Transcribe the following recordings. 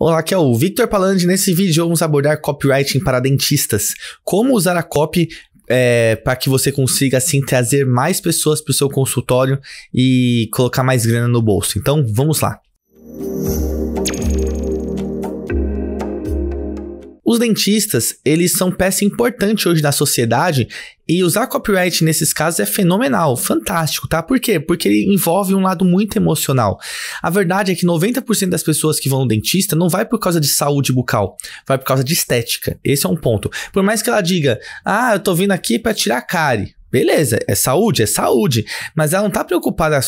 Olá, aqui é o Victor Palandi. Nesse vídeo vamos abordar copywriting para dentistas. Como usar a copy é, para que você consiga assim trazer mais pessoas para o seu consultório e colocar mais grana no bolso. Então vamos lá. Os dentistas, eles são peça importante hoje da sociedade e usar copyright nesses casos é fenomenal, fantástico, tá? Por quê? Porque ele envolve um lado muito emocional. A verdade é que 90% das pessoas que vão ao dentista não vai por causa de saúde bucal, vai por causa de estética. Esse é um ponto. Por mais que ela diga: "Ah, eu tô vindo aqui para tirar cárie". Beleza, é saúde, é saúde, mas ela não tá preocupada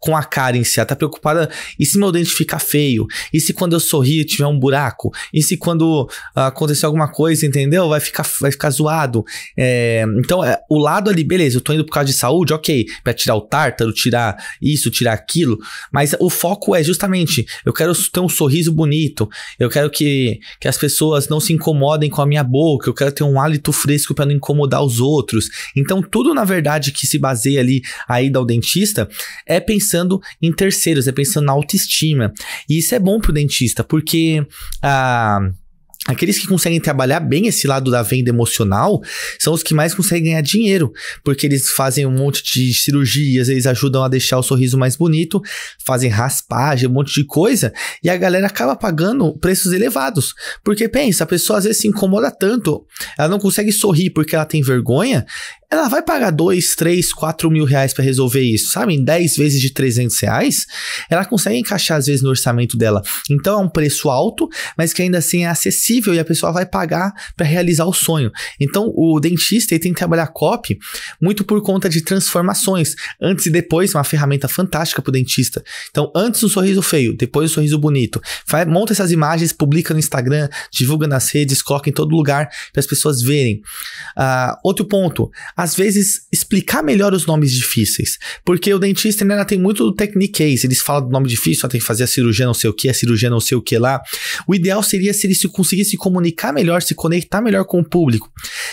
com a carência, tá preocupada e se meu dente ficar feio? E se quando eu sorrir tiver um buraco? E se quando uh, acontecer alguma coisa, entendeu? Vai ficar, vai ficar zoado. É, então, é, o lado ali, beleza, eu tô indo por causa de saúde, ok, para tirar o tártaro, tirar isso, tirar aquilo, mas o foco é justamente, eu quero ter um sorriso bonito, eu quero que, que as pessoas não se incomodem com a minha boca, eu quero ter um hálito fresco para não incomodar os outros. Então, tudo na verdade que se baseia ali aí do dentista é pensando em terceiros, é pensando na autoestima. E isso é bom pro dentista, porque ah, Aqueles que conseguem trabalhar bem esse lado da venda emocional são os que mais conseguem ganhar dinheiro, porque eles fazem um monte de cirurgias, eles ajudam a deixar o sorriso mais bonito, fazem raspagem, um monte de coisa, e a galera acaba pagando preços elevados. Porque pensa, a pessoa às vezes se incomoda tanto, ela não consegue sorrir porque ela tem vergonha, ela vai pagar 2, 3, 4 mil reais para resolver isso, sabe? Em 10 vezes de 300 reais, ela consegue encaixar às vezes no orçamento dela. Então é um preço alto, mas que ainda assim é acessível e a pessoa vai pagar para realizar o sonho. Então o dentista ele tem que trabalhar copy muito por conta de transformações. Antes e depois, uma ferramenta fantástica para o dentista. Então antes um sorriso feio, depois um sorriso bonito. Vai, monta essas imagens, publica no Instagram, divulga nas redes, coloca em todo lugar para as pessoas verem. Uh, outro ponto, às vezes, explicar melhor os nomes difíceis. Porque o dentista ainda né, tem muito do technique eles falam do nome difícil, ah, tem que fazer a cirurgia não sei o que, a cirurgia não sei o que lá. O ideal seria se eles conseguissem se comunicar melhor, se conectar melhor com o público.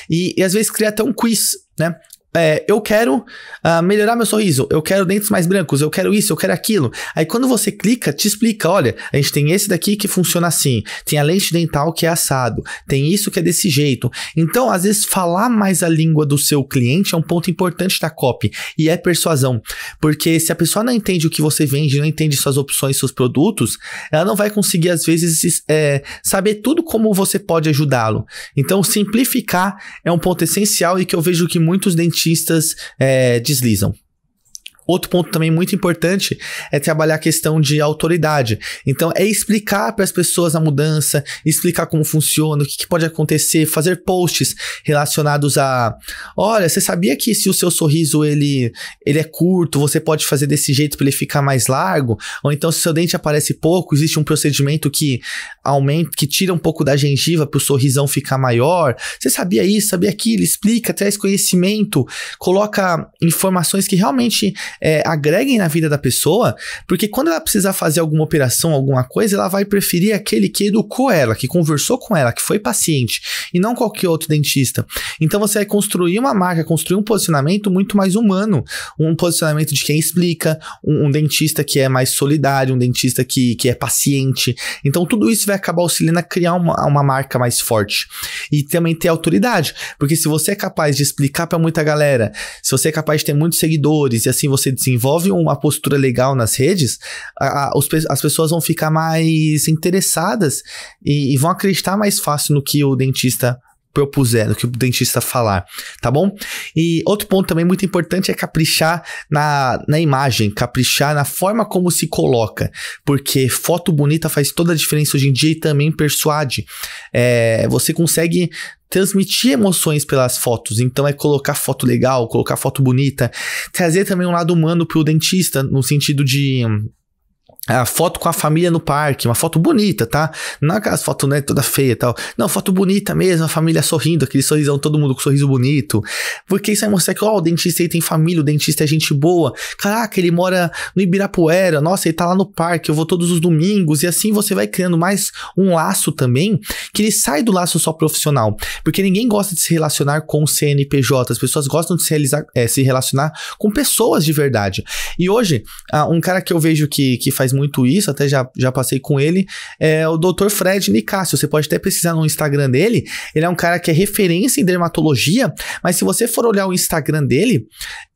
E, e às vezes criar até um quiz né? é, eu quero uh, melhorar meu sorriso, eu quero dentes mais brancos, eu quero isso, eu quero aquilo. Aí quando você clica, te explica, olha, a gente tem esse daqui que funciona assim, tem a lente dental que é assado, tem isso que é desse jeito. Então, às vezes, falar mais a língua do seu cliente é um ponto importante da copy e é persuasão, porque se a pessoa não entende o que você vende, não entende suas opções, seus produtos, ela não vai conseguir às vezes é, saber tudo como você pode ajudá-lo. Então, simplificar é um ponto essencial e que eu vejo que muitos dentistas artistas é, deslizam. Outro ponto também muito importante é trabalhar a questão de autoridade. Então, é explicar para as pessoas a mudança, explicar como funciona, o que, que, pode acontecer, fazer posts relacionados a, olha, você sabia que se o seu sorriso ele, ele é curto, você pode fazer desse jeito para ele ficar mais largo? Ou então, se seu dente aparece pouco, existe um procedimento que aumenta, que tira um pouco da gengiva para o sorrisão ficar maior. Você sabia isso, sabia aquilo? Explica, traz conhecimento, coloca informações que realmente é, agreguem na vida da pessoa, porque quando ela precisar fazer alguma operação, alguma coisa, ela vai preferir aquele que educou ela, que conversou com ela, que foi paciente, e não qualquer outro dentista. Então você vai construir uma marca, construir um posicionamento muito mais humano, um posicionamento de quem explica, um, um dentista que é mais solidário, um dentista que, que é paciente. Então tudo isso vai acabar auxiliando a criar uma, uma marca mais forte. E também ter autoridade, porque se você é capaz de explicar para muita galera, se você é capaz de ter muitos seguidores, e assim você você desenvolve uma postura legal nas redes, a, a, os, as pessoas vão ficar mais interessadas e, e vão acreditar mais fácil no que o dentista propuser, no que o dentista falar, tá bom? E outro ponto também muito importante é caprichar na, na imagem, caprichar na forma como se coloca, porque foto bonita faz toda a diferença hoje em dia e também persuade. É, você consegue transmitir emoções pelas fotos. Então é colocar foto legal, colocar foto bonita, trazer também um lado humano para o dentista no sentido de a foto com a família no parque, uma foto bonita, tá? Não é aquelas fotos, né, toda feia e tal. Não, foto bonita mesmo, a família sorrindo, aquele sorrisão, todo mundo com um sorriso bonito. Porque isso vai mostrar que, ó, oh, o dentista aí tem família, o dentista é gente boa. Caraca, ele mora no Ibirapuera, nossa, ele tá lá no parque, eu vou todos os domingos. E assim você vai criando mais um laço também, que ele sai do laço só profissional. Porque ninguém gosta de se relacionar com o CNPJ, as pessoas gostam de se, realizar, é, eh, se relacionar com pessoas de verdade. E hoje, ah, um cara que eu vejo que, que faz muito isso, até já, já passei com ele, é o Dr. Fred Nicásio. Você pode até precisar no Instagram dele. Ele é um cara que é referência em dermatologia, mas se você for olhar o Instagram dele,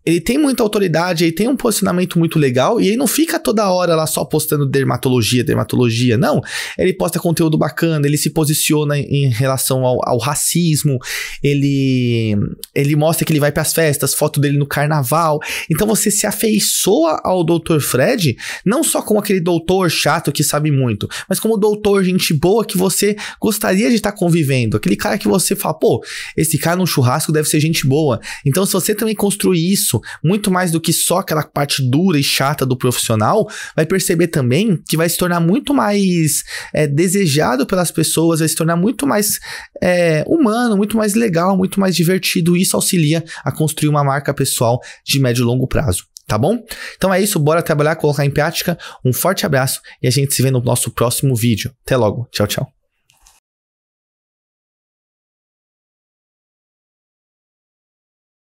ele tem muita autoridade, ele tem um posicionamento muito legal e ele não fica toda hora lá só postando dermatologia, dermatologia, não. Ele posta conteúdo bacana, ele se posiciona em relação ao, ao racismo, ele ele mostra que ele vai para as festas, foto dele no carnaval. Então você se afeiçoa ao Dr. Fred, não só como aquele doutor chato que sabe muito, mas como doutor gente boa que você gostaria de estar tá convivendo, aquele cara que você fala, pô, esse cara no churrasco deve ser gente boa. Então se você também construir isso isso, muito mais do que só aquela parte dura e chata do profissional, vai perceber também que vai se tornar muito mais é, desejado pelas pessoas, vai se tornar muito mais é, humano, muito mais legal, muito mais divertido. E isso auxilia a construir uma marca pessoal de médio e longo prazo. Tá bom? Então é isso, bora trabalhar, colocar em prática. Um forte abraço e a gente se vê no nosso próximo vídeo. Até logo, tchau, tchau.